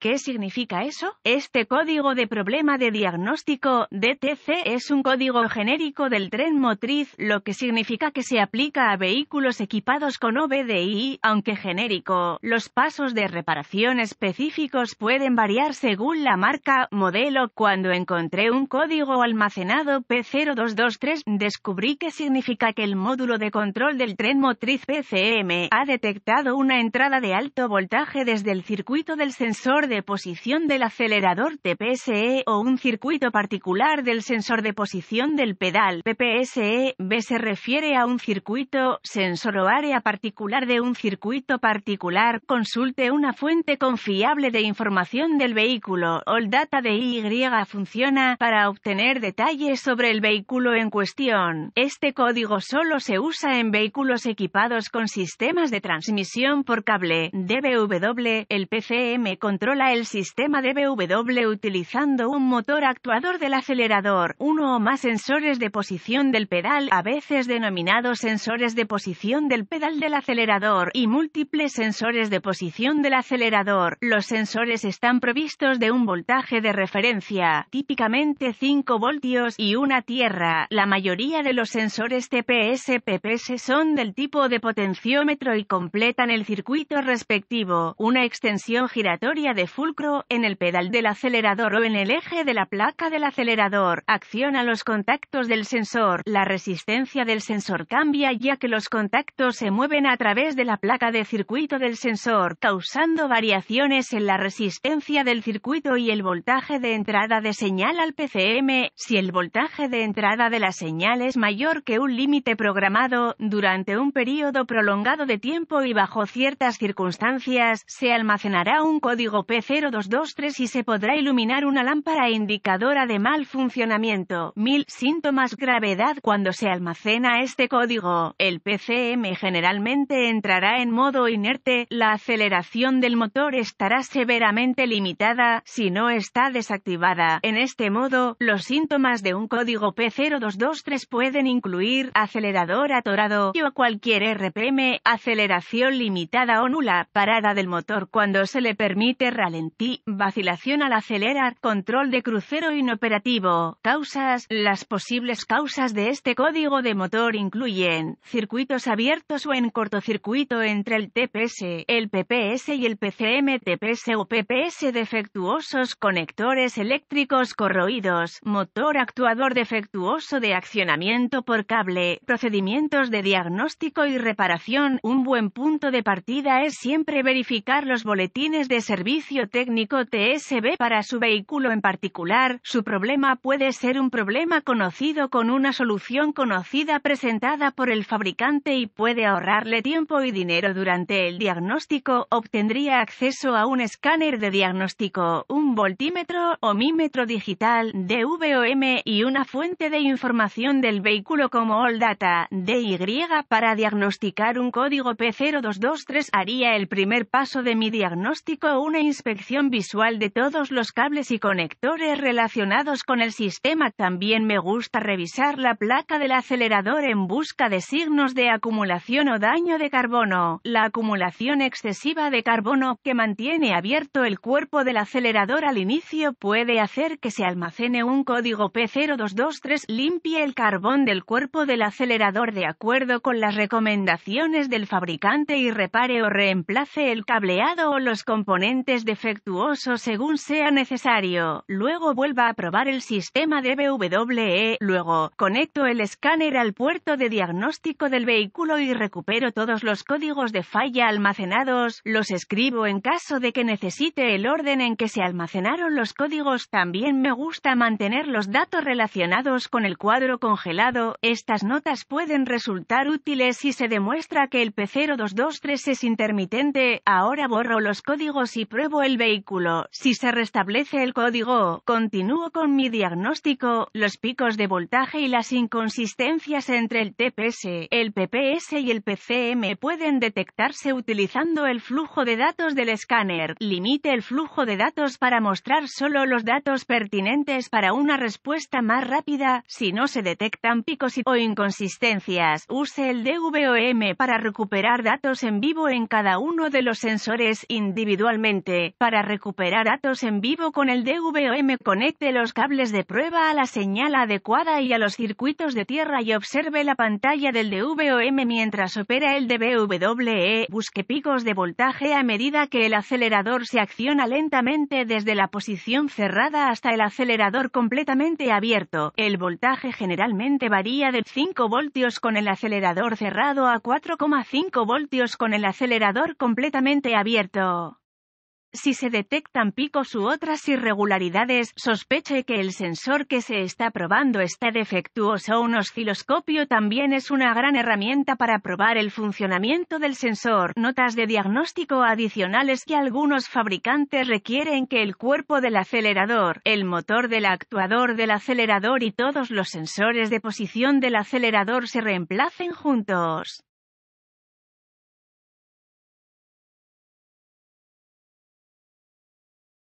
¿Qué significa eso? Este código de problema de diagnóstico, DTC, es un código genérico del tren motriz, lo que significa que se aplica a vehículos equipados con OBDI, aunque genérico. Los pasos de reparación específicos pueden variar según la marca, modelo. Cuando encontré un código almacenado P0223, descubrí que significa que el módulo de control del tren motriz PCM ha detectado una entrada de alto voltaje desde el circuito del sensor de posición del acelerador TPSE o un circuito particular del sensor de posición del pedal PPSE. B se refiere a un circuito, sensor o área particular de un circuito particular. Consulte una fuente confiable de información del vehículo. All data de Y funciona para obtener detalles sobre el vehículo en cuestión. Este código solo se usa en vehículos equipados con sistemas de transmisión por cable. DBW, el PCM controla el sistema DBW utilizando un motor actuador del acelerador, uno o más sensores de posición del pedal, a veces denominados sensores de posición del pedal del acelerador, y múltiples sensores de posición del acelerador. Los sensores están provistos de un voltaje de referencia, típicamente 5 voltios y una tierra. La mayoría de los sensores TPS-PPS son del tipo de potenciómetro y completan el circuito respectivo, una extensión giratoria de fulcro, en el pedal del acelerador o en el eje de la placa del acelerador. Acciona los contactos del sensor. La resistencia del sensor cambia ya que los contactos se mueven a través de la placa de circuito del sensor, causando variaciones en la resistencia del circuito y el voltaje de entrada de señal al PCM. Si el voltaje de entrada de la señal es mayor que un límite programado, durante un periodo prolongado de tiempo y bajo ciertas circunstancias, se almacenará un código P. 0223 y se podrá iluminar una lámpara e indicadora de mal funcionamiento. 1000 síntomas gravedad cuando se almacena este código. El PCM generalmente entrará en modo inerte, la aceleración del motor estará severamente limitada si no está desactivada. En este modo, los síntomas de un código P0223 pueden incluir acelerador atorado y o cualquier RPM, aceleración limitada o nula, parada del motor cuando se le permite Valentí, vacilación al acelerar, control de crucero inoperativo. Causas. Las posibles causas de este código de motor incluyen circuitos abiertos o en cortocircuito entre el TPS, el PPS y el PCM TPS o PPS defectuosos, conectores eléctricos corroídos, motor actuador defectuoso de accionamiento por cable, procedimientos de diagnóstico y reparación. Un buen punto de partida es siempre verificar los boletines de servicio técnico TSB para su vehículo en particular, su problema puede ser un problema conocido con una solución conocida presentada por el fabricante y puede ahorrarle tiempo y dinero durante el diagnóstico, obtendría acceso a un escáner de diagnóstico, un voltímetro o mímetro digital, DVOM y una fuente de información del vehículo como All Data, DY para diagnosticar un código P0223 haría el primer paso de mi diagnóstico una inspección inspección visual de todos los cables y conectores relacionados con el sistema. También me gusta revisar la placa del acelerador en busca de signos de acumulación o daño de carbono. La acumulación excesiva de carbono que mantiene abierto el cuerpo del acelerador al inicio puede hacer que se almacene un código P0223. Limpie el carbón del cuerpo del acelerador de acuerdo con las recomendaciones del fabricante y repare o reemplace el cableado o los componentes de defectuoso según sea necesario, luego vuelva a probar el sistema de BWE luego, conecto el escáner al puerto de diagnóstico del vehículo y recupero todos los códigos de falla almacenados, los escribo en caso de que necesite el orden en que se almacenaron los códigos. También me gusta mantener los datos relacionados con el cuadro congelado, estas notas pueden resultar útiles si se demuestra que el P0223 es intermitente, ahora borro los códigos y pruebo el vehículo. Si se restablece el código, continúo con mi diagnóstico, los picos de voltaje y las inconsistencias entre el TPS, el PPS y el PCM pueden detectarse utilizando el flujo de datos del escáner. Limite el flujo de datos para mostrar solo los datos pertinentes para una respuesta más rápida. Si no se detectan picos o inconsistencias, use el DVOM para recuperar datos en vivo en cada uno de los sensores individualmente para recuperar datos en vivo con el DVM, Conecte los cables de prueba a la señal adecuada y a los circuitos de tierra y observe la pantalla del DVM mientras opera el DVWE. Busque picos de voltaje a medida que el acelerador se acciona lentamente desde la posición cerrada hasta el acelerador completamente abierto. El voltaje generalmente varía de 5 voltios con el acelerador cerrado a 4,5 voltios con el acelerador completamente abierto. Si se detectan picos u otras irregularidades, sospeche que el sensor que se está probando está defectuoso. Un osciloscopio también es una gran herramienta para probar el funcionamiento del sensor. Notas de diagnóstico adicionales que algunos fabricantes requieren que el cuerpo del acelerador, el motor del actuador del acelerador y todos los sensores de posición del acelerador se reemplacen juntos.